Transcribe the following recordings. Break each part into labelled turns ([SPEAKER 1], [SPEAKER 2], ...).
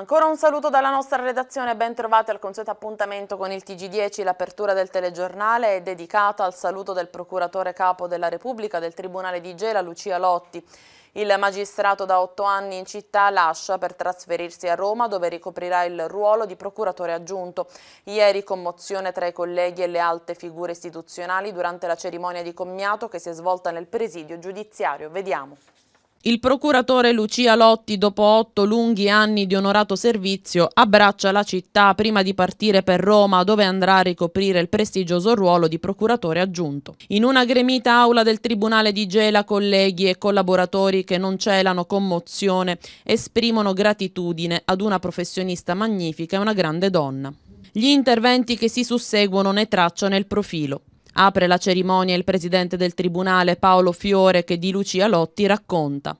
[SPEAKER 1] Ancora un saluto dalla nostra redazione, ben trovati al consueto appuntamento con il TG10. L'apertura del telegiornale è dedicata al saluto del procuratore capo della Repubblica del Tribunale di Gela, Lucia Lotti. Il magistrato da otto anni in città lascia per trasferirsi a Roma dove ricoprirà il ruolo di procuratore aggiunto. Ieri commozione tra i colleghi e le alte figure istituzionali durante la cerimonia di commiato che si è svolta nel presidio giudiziario. Vediamo. Il procuratore Lucia Lotti, dopo otto lunghi anni di onorato servizio, abbraccia la città prima di partire per Roma, dove andrà a ricoprire il prestigioso ruolo di procuratore aggiunto. In una gremita aula del Tribunale di Gela, colleghi e collaboratori che non celano commozione esprimono gratitudine ad una professionista magnifica e una grande donna. Gli interventi che si susseguono ne tracciano il profilo. Apre la cerimonia il presidente del tribunale Paolo Fiore che di Lucia Lotti racconta.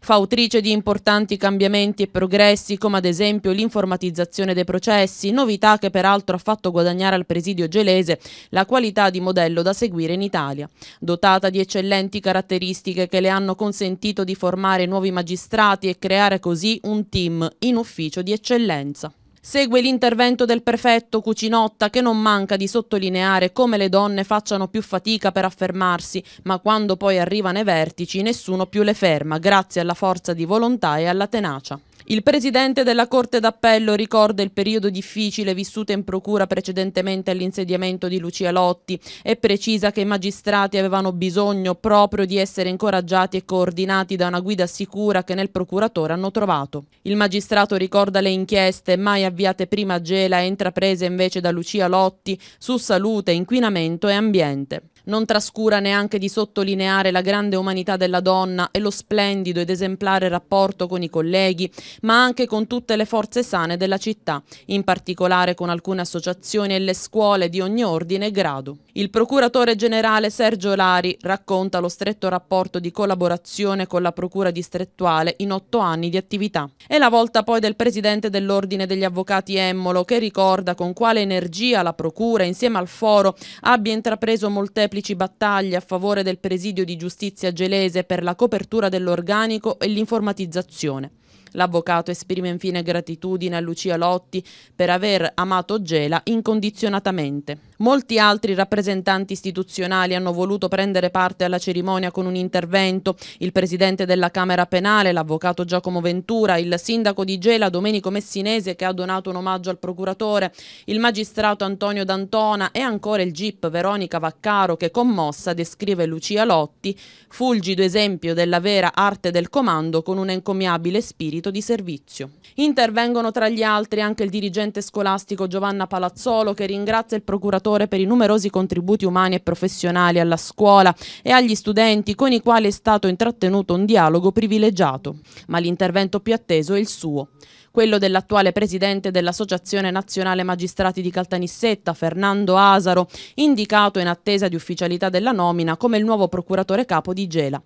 [SPEAKER 1] Fautrice di importanti cambiamenti e progressi come ad esempio l'informatizzazione dei processi, novità che peraltro ha fatto guadagnare al presidio gelese la qualità di modello da seguire in Italia. Dotata di eccellenti caratteristiche che le hanno consentito di formare nuovi magistrati e creare così un team in ufficio di eccellenza. Segue l'intervento del prefetto Cucinotta che non manca di sottolineare come le donne facciano più fatica per affermarsi, ma quando poi arrivano ai vertici nessuno più le ferma, grazie alla forza di volontà e alla tenacia. Il presidente della Corte d'Appello ricorda il periodo difficile vissuto in procura precedentemente all'insediamento di Lucia Lotti e precisa che i magistrati avevano bisogno proprio di essere incoraggiati e coordinati da una guida sicura che nel procuratore hanno trovato. Il magistrato ricorda le inchieste mai avviate prima a Gela e intraprese invece da Lucia Lotti su salute, inquinamento e ambiente. Non trascura neanche di sottolineare la grande umanità della donna e lo splendido ed esemplare rapporto con i colleghi, ma anche con tutte le forze sane della città, in particolare con alcune associazioni e le scuole di ogni ordine e grado. Il procuratore generale Sergio Lari racconta lo stretto rapporto di collaborazione con la procura distrettuale in otto anni di attività. È la volta poi del presidente dell'Ordine degli Avvocati Emmolo che ricorda con quale energia la procura insieme al foro abbia intrapreso molteplici molteplici battaglie a favore del presidio di giustizia gelese per la copertura dell'organico e l'informatizzazione. L'avvocato esprime infine gratitudine a Lucia Lotti per aver amato Gela incondizionatamente. Molti altri rappresentanti istituzionali hanno voluto prendere parte alla cerimonia con un intervento. Il presidente della Camera Penale, l'avvocato Giacomo Ventura, il sindaco di Gela Domenico Messinese che ha donato un omaggio al procuratore, il magistrato Antonio D'Antona e ancora il GIP Veronica Vaccaro che commossa descrive Lucia Lotti, fulgido esempio della vera arte del comando con un encomiabile spirito gratuito di servizio. Intervengono tra gli altri anche il dirigente scolastico Giovanna Palazzolo che ringrazia il procuratore per i numerosi contributi umani e professionali alla scuola e agli studenti con i quali è stato intrattenuto un dialogo privilegiato. Ma l'intervento più atteso è il suo quello dell'attuale presidente dell'Associazione Nazionale Magistrati di Caltanissetta, Fernando Asaro, indicato in attesa di ufficialità della nomina come il nuovo procuratore capo di Gela.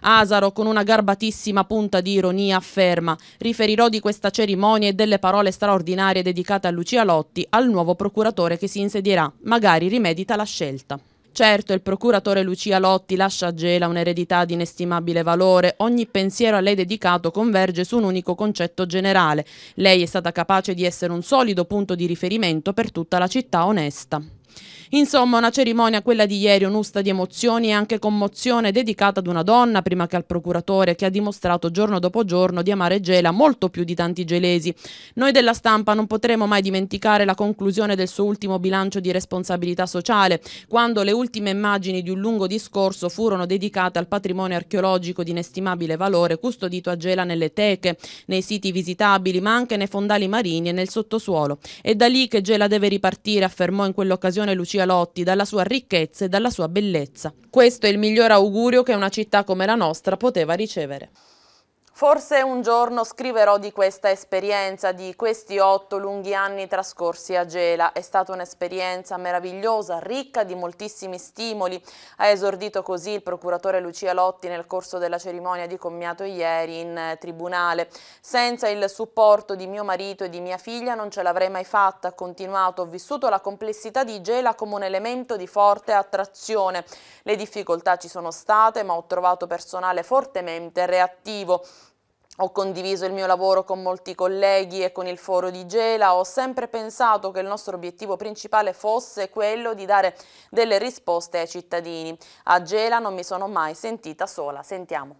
[SPEAKER 1] Asaro, con una garbatissima punta di ironia, afferma riferirò di questa cerimonia e delle parole straordinarie dedicate a Lucia Lotti al nuovo procuratore che si insedierà, magari rimedita la scelta. Certo, il procuratore Lucia Lotti lascia a Gela un'eredità di inestimabile valore, ogni pensiero a lei dedicato converge su un unico concetto generale. Lei è stata capace di essere un solido punto di riferimento per tutta la città onesta. Insomma, una cerimonia, quella di ieri, un'usta di emozioni e anche commozione dedicata ad una donna, prima che al procuratore, che ha dimostrato giorno dopo giorno di amare Gela molto più di tanti gelesi. Noi della stampa non potremo mai dimenticare la conclusione del suo ultimo bilancio di responsabilità sociale, quando le ultime immagini di un lungo discorso furono dedicate al patrimonio archeologico di inestimabile valore custodito a Gela nelle teche, nei siti visitabili, ma anche nei fondali marini e nel sottosuolo. È da lì che Gela deve ripartire, affermò in quell'occasione occasione Lucia Lotti dalla sua ricchezza e dalla sua bellezza. Questo è il miglior augurio che una città come la nostra poteva ricevere. Forse un giorno scriverò di questa esperienza, di questi otto lunghi anni trascorsi a Gela. È stata un'esperienza meravigliosa, ricca di moltissimi stimoli. Ha esordito così il procuratore Lucia Lotti nel corso della cerimonia di commiato ieri in eh, tribunale. Senza il supporto di mio marito e di mia figlia non ce l'avrei mai fatta, ha continuato. Ho vissuto la complessità di Gela come un elemento di forte attrazione. Le difficoltà ci sono state, ma ho trovato personale fortemente reattivo. Ho condiviso il mio lavoro con molti colleghi e con il foro di Gela, ho sempre pensato che il nostro obiettivo principale fosse quello di dare delle risposte ai cittadini. A Gela non mi sono mai sentita sola, sentiamo.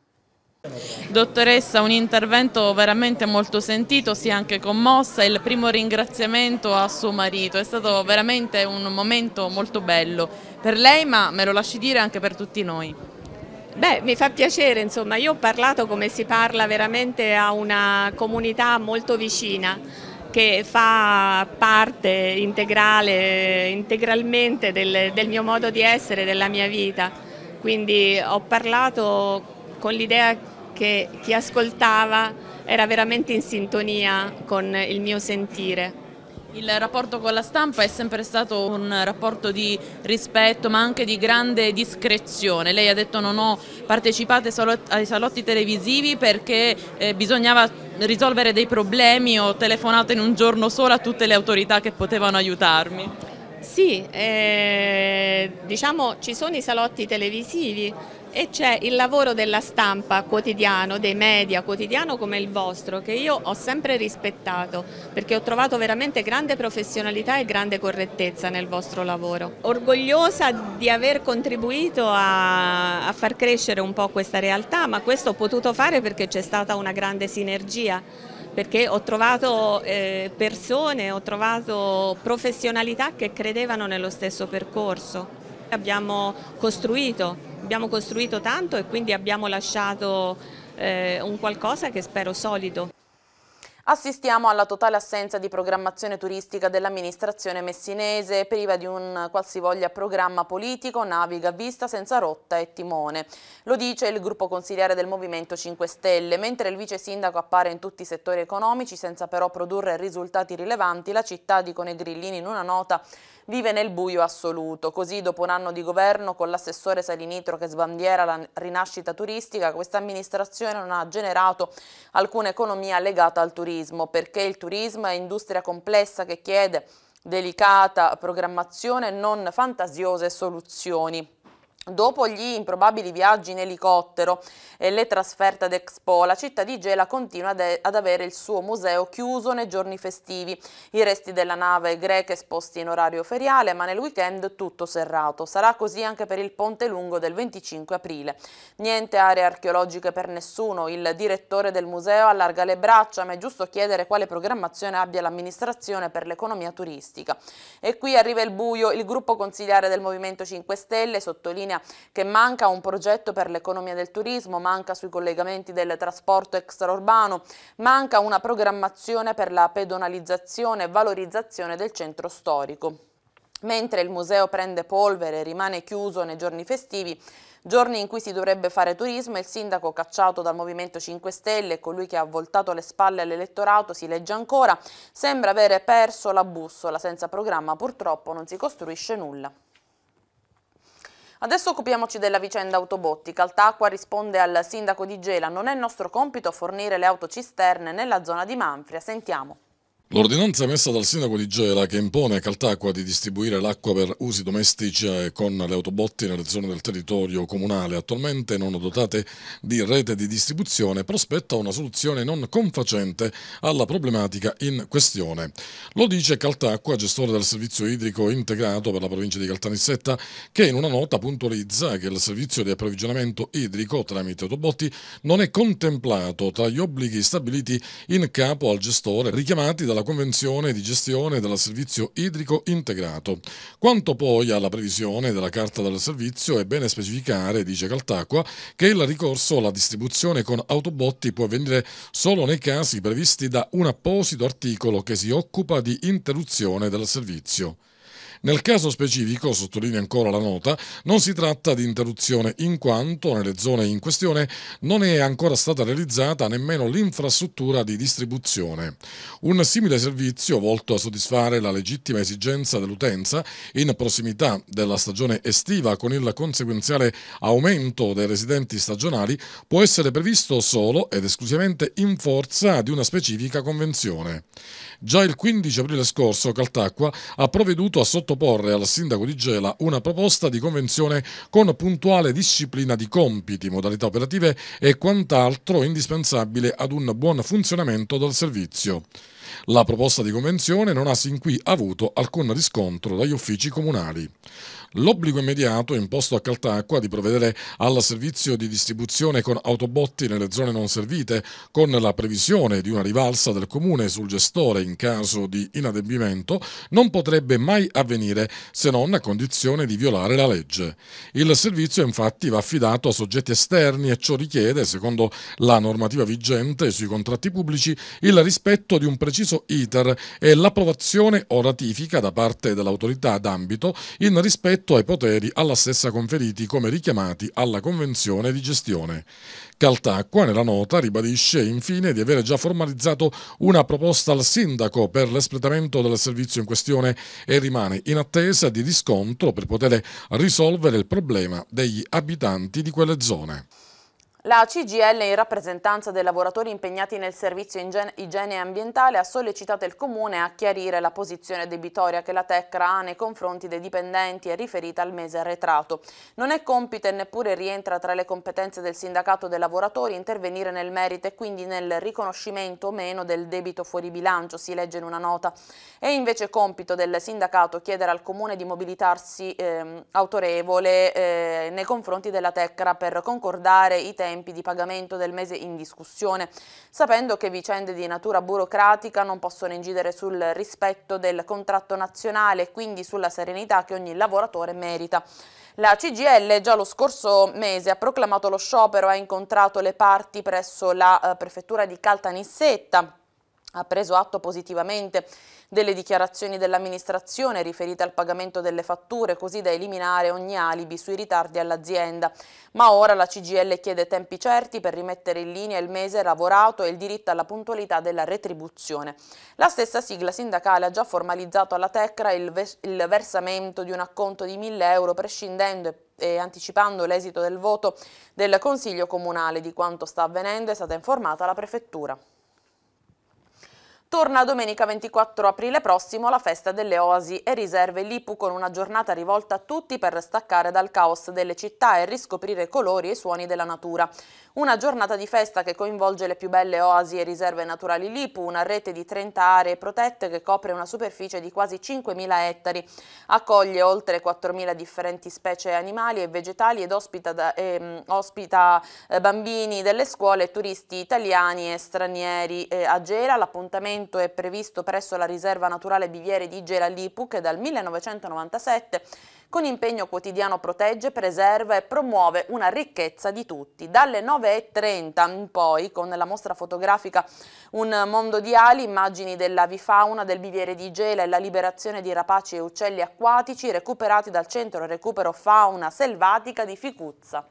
[SPEAKER 1] Dottoressa, un intervento veramente molto sentito, si è anche commossa, il primo ringraziamento a suo marito, è stato veramente un momento molto bello per lei ma me lo lasci dire anche per tutti noi.
[SPEAKER 2] Beh, mi fa piacere, insomma, io ho parlato come si parla veramente a una comunità molto vicina che fa parte integrale, integralmente del, del mio modo di essere, della mia vita. Quindi ho parlato con l'idea che chi ascoltava era veramente in sintonia con il mio sentire.
[SPEAKER 1] Il rapporto con la stampa è sempre stato un rapporto di rispetto ma anche di grande discrezione. Lei ha detto non ho partecipato ai salotti televisivi perché eh, bisognava risolvere dei problemi, ho telefonato in un giorno solo a tutte le autorità che potevano aiutarmi.
[SPEAKER 2] Sì, eh, diciamo ci sono i salotti televisivi e c'è il lavoro della stampa quotidiano, dei media quotidiano come il vostro, che io ho sempre rispettato perché ho trovato veramente grande professionalità e grande correttezza nel vostro lavoro. Orgogliosa di aver contribuito a, a far crescere un po' questa realtà, ma questo ho potuto fare perché c'è stata una grande sinergia perché ho trovato eh, persone, ho trovato professionalità che credevano nello stesso percorso. Abbiamo costruito abbiamo costruito tanto e quindi abbiamo lasciato eh, un qualcosa che spero solido. Assistiamo alla totale
[SPEAKER 1] assenza di programmazione turistica dell'amministrazione messinese, priva di un qualsivoglia programma politico, naviga vista senza rotta e timone. Lo dice il gruppo consigliere del Movimento 5 Stelle, mentre il vice sindaco appare in tutti i settori economici senza però produrre risultati rilevanti, la città, dicono i grillini in una nota, vive nel buio assoluto. Così, dopo un anno di governo, con l'assessore Salinitro che sbandiera la rinascita turistica, questa amministrazione non ha generato alcuna economia legata al turismo, perché il turismo è industria complessa che chiede delicata programmazione, non fantasiose soluzioni. Dopo gli improbabili viaggi in elicottero e le trasferte ad Expo, la città di Gela continua ad avere il suo museo chiuso nei giorni festivi. I resti della nave greca esposti in orario feriale, ma nel weekend tutto serrato. Sarà così anche per il ponte lungo del 25 aprile. Niente aree archeologiche per nessuno. Il direttore del museo allarga le braccia, ma è giusto chiedere quale programmazione abbia l'amministrazione per l'economia turistica. E qui arriva il buio. Il gruppo consigliare del Movimento 5 Stelle sottolinea che manca un progetto per l'economia del turismo, manca sui collegamenti del trasporto extraurbano, manca una programmazione per la pedonalizzazione e valorizzazione del centro storico. Mentre il museo prende polvere e rimane chiuso nei giorni festivi, giorni in cui si dovrebbe fare turismo, il sindaco cacciato dal Movimento 5 Stelle, colui che ha voltato le spalle all'elettorato, si legge ancora, sembra avere perso la bussola, senza programma purtroppo non si costruisce nulla. Adesso occupiamoci della vicenda Autobotti. Caltacqua risponde al sindaco di Gela, non è nostro compito fornire le autocisterne nella zona di Manfria. Sentiamo.
[SPEAKER 3] L'ordinanza emessa dal sindaco di Gela che impone a Caltacqua di distribuire l'acqua per usi domestici con le autobotti nelle zone del territorio comunale attualmente non dotate di rete di distribuzione prospetta una soluzione non confacente alla problematica in questione. Lo dice Caltacqua, gestore del servizio idrico integrato per la provincia di Caltanissetta, che in una nota puntualizza che il servizio di approvvigionamento idrico tramite autobotti non è contemplato tra gli obblighi stabiliti in capo al gestore richiamati dalla alla Convenzione di gestione del servizio idrico integrato. Quanto poi alla previsione della carta del servizio, è bene specificare, dice Caltacqua, che il ricorso alla distribuzione con autobotti può avvenire solo nei casi previsti da un apposito articolo che si occupa di interruzione del servizio. Nel caso specifico, sottolinea ancora la nota, non si tratta di interruzione in quanto nelle zone in questione non è ancora stata realizzata nemmeno l'infrastruttura di distribuzione. Un simile servizio volto a soddisfare la legittima esigenza dell'utenza in prossimità della stagione estiva con il conseguenziale aumento dei residenti stagionali può essere previsto solo ed esclusivamente in forza di una specifica convenzione. Già il 15 aprile scorso Caltacqua ha provveduto a sottoporre al sindaco di Gela una proposta di convenzione con puntuale disciplina di compiti, modalità operative e quant'altro indispensabile ad un buon funzionamento del servizio. La proposta di convenzione non ha sin qui avuto alcun riscontro dagli uffici comunali. L'obbligo immediato imposto a Caltacqua di provvedere al servizio di distribuzione con autobotti nelle zone non servite, con la previsione di una rivalsa del comune sul gestore in caso di inadempimento, non potrebbe mai avvenire se non a condizione di violare la legge. Il servizio infatti va affidato a soggetti esterni e ciò richiede, secondo la normativa vigente sui contratti pubblici, il rispetto di un preciso preciso iter e l'approvazione o ratifica da parte dell'autorità d'ambito in rispetto ai poteri alla stessa conferiti come richiamati alla Convenzione di gestione. Caltacqua nella nota ribadisce infine di aver già formalizzato una proposta al sindaco per l'espletamento del servizio in questione e rimane in attesa di riscontro per poter risolvere il problema degli abitanti di quelle zone.
[SPEAKER 1] La CGL, in rappresentanza dei lavoratori impegnati nel servizio igiene e ambientale, ha sollecitato il Comune a chiarire la posizione debitoria che la Tecra ha nei confronti dei dipendenti e riferita al mese arretrato. Non è compito e neppure rientra tra le competenze del sindacato dei lavoratori intervenire nel merito e quindi nel riconoscimento o meno del debito fuori bilancio, si legge in una nota. È invece compito del sindacato chiedere al Comune di mobilitarsi eh, autorevole eh, nei confronti della Tecra per concordare i temi tempi di pagamento del mese in discussione, sapendo che vicende di natura burocratica non possono incidere sul rispetto del contratto nazionale e quindi sulla serenità che ogni lavoratore merita. La CGL già lo scorso mese ha proclamato lo sciopero ha incontrato le parti presso la eh, prefettura di Caltanissetta ha preso atto positivamente delle dichiarazioni dell'amministrazione riferite al pagamento delle fatture così da eliminare ogni alibi sui ritardi all'azienda. Ma ora la CGL chiede tempi certi per rimettere in linea il mese lavorato e il diritto alla puntualità della retribuzione. La stessa sigla sindacale ha già formalizzato alla Tecra il, il versamento di un acconto di 1000 euro prescindendo e anticipando l'esito del voto del Consiglio Comunale di quanto sta avvenendo è stata informata la Prefettura. Torna domenica 24 aprile prossimo la festa delle oasi e riserve l'IPU con una giornata rivolta a tutti per staccare dal caos delle città e riscoprire colori e suoni della natura. Una giornata di festa che coinvolge le più belle oasi e riserve naturali l'IPU, una rete di 30 aree protette che copre una superficie di quasi 5.000 ettari, accoglie oltre 4.000 differenti specie animali e vegetali ed ospita, da, ehm, eh, ospita bambini delle scuole, turisti italiani e stranieri. Eh, Gera l'appuntamento trattamento è previsto presso la riserva naturale Biviere di Gela Lipu che dal 1997 con impegno quotidiano protegge, preserva e promuove una ricchezza di tutti. Dalle 9.30 in poi, con la mostra fotografica Un mondo di ali, immagini della vifauna, del biviere di gela e la liberazione di rapaci e uccelli acquatici recuperati dal centro recupero fauna selvatica di Ficuzza.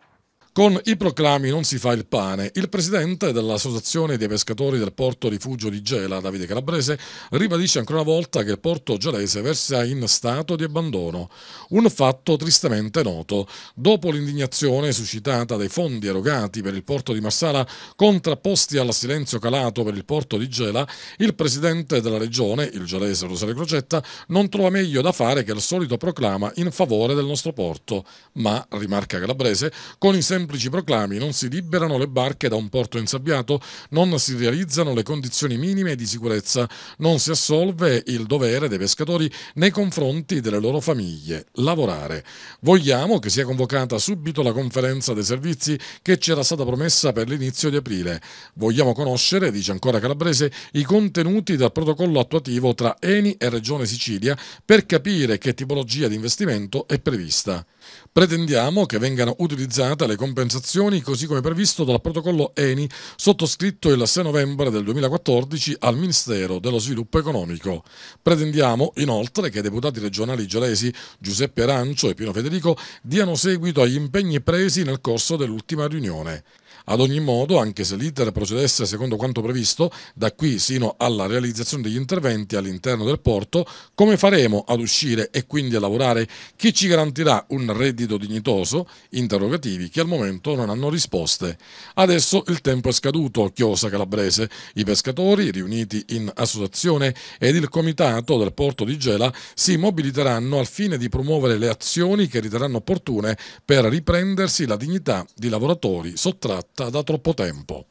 [SPEAKER 3] Con i proclami non si fa il pane. Il presidente dell'Associazione dei pescatori del porto rifugio di Gela, Davide Calabrese, ribadisce ancora una volta che il porto gelese versa in stato di abbandono. Un fatto tristemente noto. Dopo l'indignazione suscitata dai fondi erogati per il porto di Marsala, contrapposti al silenzio calato per il porto di Gela, il presidente della regione, il gelese Rosario Crocetta, non trova meglio da fare che il solito proclama in favore del nostro porto. Ma, rimarca Calabrese, con i sempre semplici proclami non si liberano le barche da un porto insabbiato, non si realizzano le condizioni minime di sicurezza, non si assolve il dovere dei pescatori nei confronti delle loro famiglie. Lavorare. Vogliamo che sia convocata subito la conferenza dei servizi che c'era stata promessa per l'inizio di aprile. Vogliamo conoscere, dice ancora Calabrese, i contenuti del protocollo attuativo tra Eni e Regione Sicilia per capire che tipologia di investimento è prevista. Pretendiamo che vengano utilizzate le compensazioni così come previsto dal protocollo ENI sottoscritto il 6 novembre del 2014 al Ministero dello Sviluppo Economico. Pretendiamo inoltre che i deputati regionali gelesi Giuseppe Arancio e Pino Federico diano seguito agli impegni presi nel corso dell'ultima riunione. Ad ogni modo, anche se l'iter procedesse secondo quanto previsto, da qui sino alla realizzazione degli interventi all'interno del porto, come faremo ad uscire e quindi a lavorare? Chi ci garantirà un reddito dignitoso? Interrogativi che al momento non hanno risposte. Adesso il tempo è scaduto, Chiosa Calabrese. I pescatori, riuniti in associazione ed il comitato del porto di Gela, si mobiliteranno al fine di promuovere le azioni che riterranno opportune per riprendersi la dignità di lavoratori sottratti fatta da troppo tempo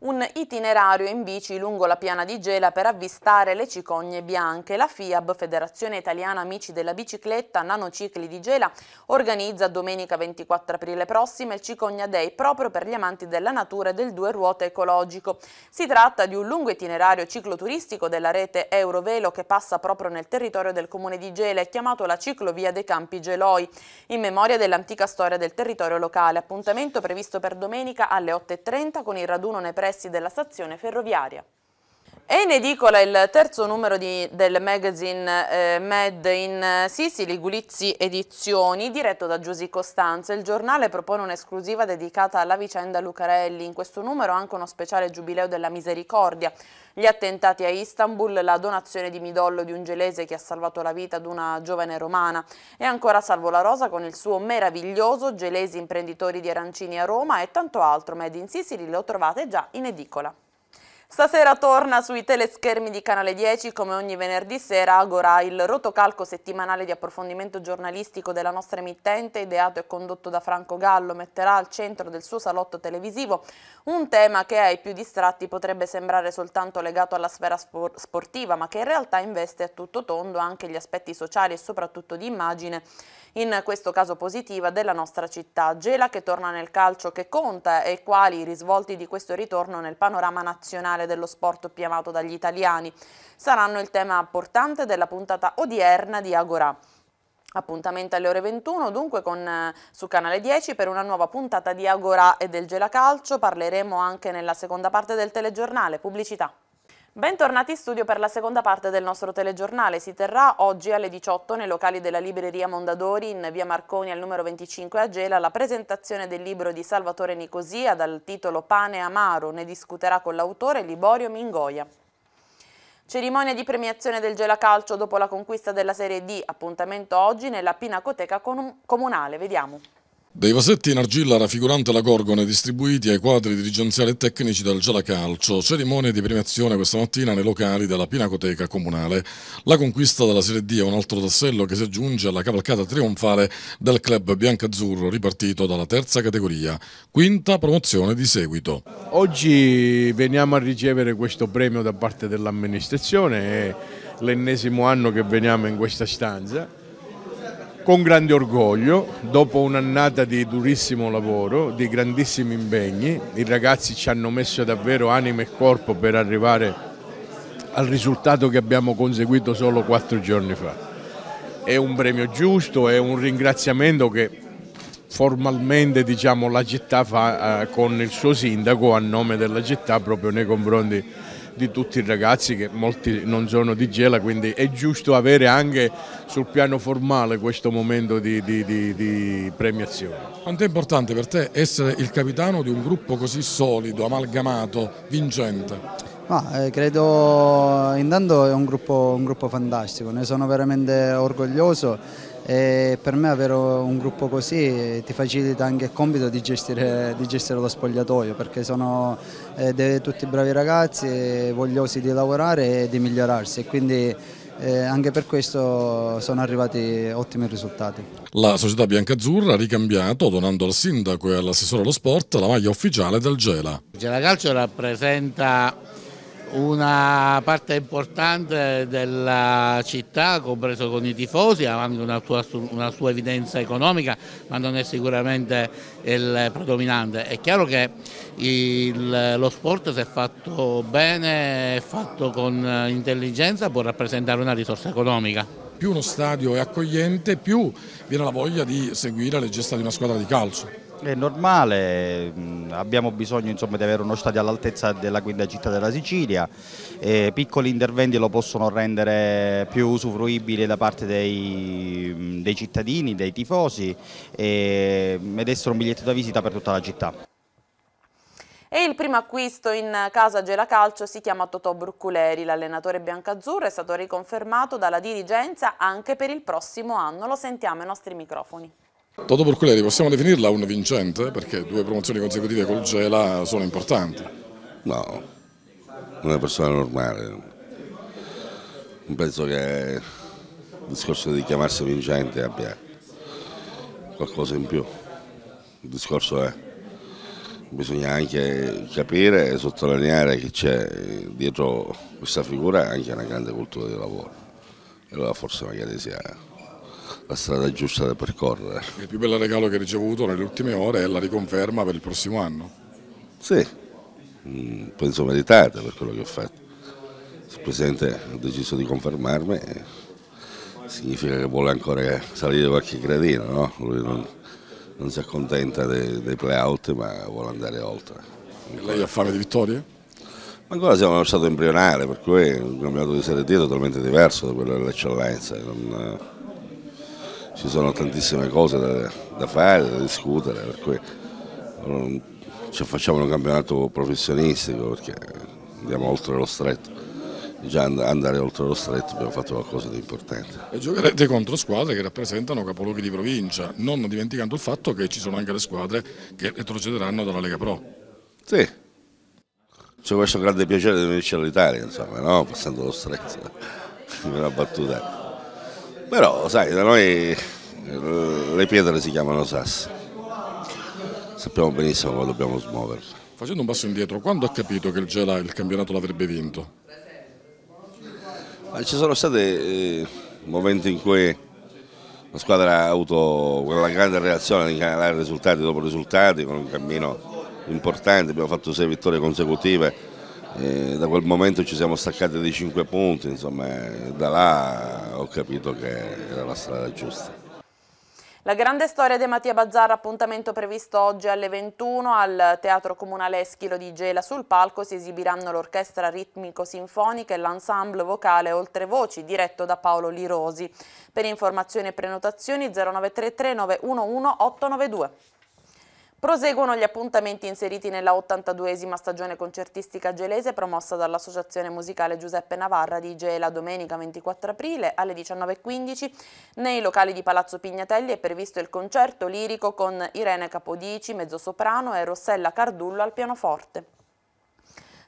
[SPEAKER 1] un itinerario in bici lungo la piana di Gela per avvistare le cicogne bianche. La FIAB, Federazione Italiana Amici della Bicicletta Nanocicli di Gela, organizza domenica 24 aprile prossima il Cicogna Day proprio per gli amanti della natura e del due ruote ecologico. Si tratta di un lungo itinerario cicloturistico della rete Eurovelo che passa proprio nel territorio del comune di Gela, e chiamato la ciclovia dei Campi Geloi, in memoria dell'antica storia del territorio locale. Appuntamento previsto per domenica alle 8.30 con il raduno nei pressi pressi della stazione ferroviaria. E in edicola il terzo numero di, del magazine eh, Mad in eh, Sicily, Gulizzi Edizioni, diretto da Giusy Costanza. Il giornale propone un'esclusiva dedicata alla vicenda Lucarelli. In questo numero anche uno speciale giubileo della misericordia. Gli attentati a Istanbul, la donazione di midollo di un gelese che ha salvato la vita ad una giovane romana. E ancora Salvo la Rosa con il suo meraviglioso Gelesi imprenditori di arancini a Roma e tanto altro. Mad in Sicily lo trovate già in edicola. Stasera torna sui teleschermi di Canale 10 come ogni venerdì sera Agora, il rotocalco settimanale di approfondimento giornalistico della nostra emittente, ideato e condotto da Franco Gallo, metterà al centro del suo salotto televisivo un tema che ai più distratti potrebbe sembrare soltanto legato alla sfera spor sportiva, ma che in realtà investe a tutto tondo anche gli aspetti sociali e soprattutto di immagine, in questo caso positiva, della nostra città. Gela che torna nel calcio che conta e quali i risvolti di questo ritorno nel panorama nazionale nazionale dello sport più amato dagli italiani, saranno il tema portante della puntata odierna di Agora. Appuntamento alle ore 21 dunque con, eh, su Canale 10 per una nuova puntata di Agora e del Gelacalcio. Parleremo anche nella seconda parte del telegiornale. Pubblicità. Bentornati in studio per la seconda parte del nostro telegiornale. Si terrà oggi alle 18 nei locali della libreria Mondadori in via Marconi al numero 25 a Gela la presentazione del libro di Salvatore Nicosia dal titolo Pane amaro. Ne discuterà con l'autore Liborio Mingoia. Cerimonia di premiazione del Gela Calcio dopo la conquista della Serie D. Appuntamento oggi nella Pinacoteca Comunale. Vediamo.
[SPEAKER 3] Dei vasetti in argilla raffigurante la Gorgone distribuiti ai quadri dirigenziali e tecnici del Gialacalcio, cerimonia di premiazione questa mattina nei locali della Pinacoteca Comunale. La conquista della Serie D è un altro tassello che si aggiunge alla cavalcata trionfale del club biancazzurro ripartito dalla terza categoria, quinta promozione di seguito. Oggi veniamo a ricevere questo premio da parte dell'amministrazione, è l'ennesimo anno che veniamo in questa stanza con grande orgoglio, dopo un'annata di durissimo lavoro, di grandissimi impegni, i ragazzi ci hanno messo davvero anima e corpo per arrivare al risultato che abbiamo conseguito solo quattro giorni fa. È un premio giusto, è un ringraziamento che formalmente diciamo, la città fa eh, con il suo sindaco a nome della città proprio nei confronti di tutti i ragazzi che molti non sono di Gela, quindi è giusto avere anche sul piano formale questo momento di, di, di, di premiazione. Quanto è importante per te essere il capitano di un gruppo così solido, amalgamato, vincente?
[SPEAKER 1] Ma, eh, credo intanto è un gruppo, un gruppo fantastico, ne sono veramente orgoglioso e per me avere un gruppo così ti facilita anche il compito di gestire, di gestire lo spogliatoio perché sono eh, tutti bravi ragazzi, vogliosi di lavorare e di migliorarsi e quindi eh, anche per questo sono arrivati ottimi risultati.
[SPEAKER 3] La società biancazzurra ha ricambiato, donando al sindaco e all'assessore allo sport, la maglia ufficiale del Gela.
[SPEAKER 2] Gela Calcio rappresenta una parte importante della città, compreso con i tifosi, ha anche una sua, una sua, evidenza economica, ma non è sicuramente il predominante. È chiaro che il, lo sport, se fatto bene, fatto con intelligenza, può rappresentare una risorsa economica
[SPEAKER 3] più uno stadio è accogliente, più
[SPEAKER 4] viene la voglia di seguire le gesta di una squadra di calcio. È normale, mm, abbiamo bisogno insomma, di avere uno stadio all'altezza della quinta città della Sicilia, e piccoli interventi lo possono rendere più usufruibile da parte dei, mm, dei cittadini, dei tifosi e, mm, ed essere un biglietto da visita per tutta la città.
[SPEAKER 1] E il primo acquisto in casa Gela Calcio si chiama Totò Brucculeri. L'allenatore biancazzurro è stato riconfermato dalla dirigenza anche per il prossimo anno. Lo sentiamo ai nostri microfoni.
[SPEAKER 3] Toto Borculeri possiamo definirla un vincente perché due promozioni consecutive col Gela sono importanti?
[SPEAKER 4] No, una persona normale. Non Penso che il discorso di chiamarsi vincente abbia qualcosa in più. Il discorso è bisogna anche capire e sottolineare che c'è dietro questa figura anche una grande cultura di lavoro. E allora forse magari sia la strada giusta da percorrere. Il più bel regalo che hai ricevuto nelle ultime ore è la riconferma per il prossimo anno? Sì, mm, penso meritata per quello che ho fatto. il Presidente ha deciso di confermarmi eh, significa che vuole ancora salire qualche gradino, no? lui non, non, si accontenta dei, dei play-out ma vuole andare oltre. E lei ha fame di vittorie? Ma ancora siamo uno stato embrionale, per cui un campionato di Serie D è totalmente diverso da quello dell'eccellenza. Non, ci sono tantissime cose da, da fare, da discutere, per cui non cioè, facciamo un campionato professionistico perché andiamo oltre lo stretto. Già andare oltre lo stretto abbiamo fatto qualcosa di importante.
[SPEAKER 3] E giocherete contro squadre che rappresentano capoluoghi di provincia, non dimenticando il fatto che ci sono anche le squadre che retrocederanno dalla Lega Pro.
[SPEAKER 4] Sì, c'è questo grande piacere di vincere all'Italia, insomma, no? passando lo stretto, una battuta. Però, sai, da noi eh, le pietre si chiamano sassi. Sappiamo benissimo come dobbiamo smuoverle.
[SPEAKER 3] Facendo un passo indietro, quando ha capito che il Gela il campionato l'avrebbe vinto?
[SPEAKER 4] Ma ci sono stati eh, momenti in cui la squadra ha avuto quella grande reazione di canalare risultati dopo risultati, con un cammino importante, abbiamo fatto sei vittorie consecutive eh, da quel momento ci siamo staccati dei 5 punti, insomma, eh, da là ho capito che era la strada giusta.
[SPEAKER 1] La grande storia di Mattia Bazzarra, appuntamento previsto oggi alle 21 al Teatro Comunale Eschilo di Gela. Sul palco si esibiranno l'orchestra ritmico-sinfonica e l'ensemble vocale Oltre Voci, diretto da Paolo Lirosi. Per informazioni e prenotazioni 0933 911 892. Proseguono gli appuntamenti inseriti nella 82esima stagione concertistica gelese promossa dall'Associazione Musicale Giuseppe Navarra di Gela domenica 24 aprile alle 19.15. Nei locali di Palazzo Pignatelli è previsto il concerto lirico con Irene Capodici, mezzosoprano e Rossella Cardullo al pianoforte.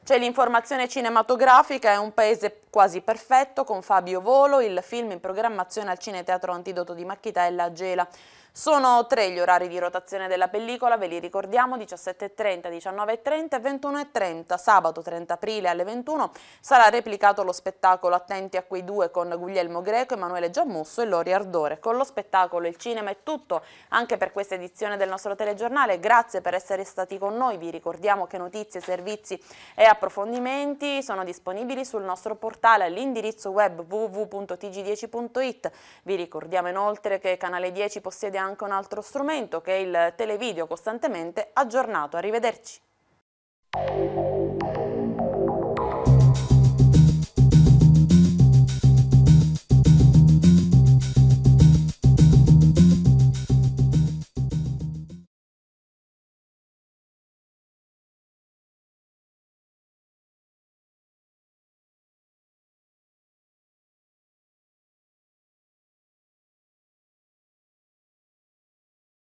[SPEAKER 1] C'è l'informazione cinematografica, è un paese quasi perfetto con Fabio Volo, il film in programmazione al Cineteatro Antidoto di Macchitella a Gela. Sono tre gli orari di rotazione della pellicola, ve li ricordiamo, 17.30, 19.30 e 21.30. Sabato 30 aprile alle 21 sarà replicato lo spettacolo Attenti a quei due con Guglielmo Greco, Emanuele Giammusso e Lori Ardore. Con lo spettacolo Il cinema è tutto anche per questa edizione del nostro telegiornale. Grazie per essere stati con noi. Vi ricordiamo che notizie, servizi e approfondimenti sono disponibili sul nostro portale all'indirizzo web www.tg10.it. Vi ricordiamo inoltre che Canale 10 possiede anche un altro strumento che è il televideo costantemente aggiornato. Arrivederci.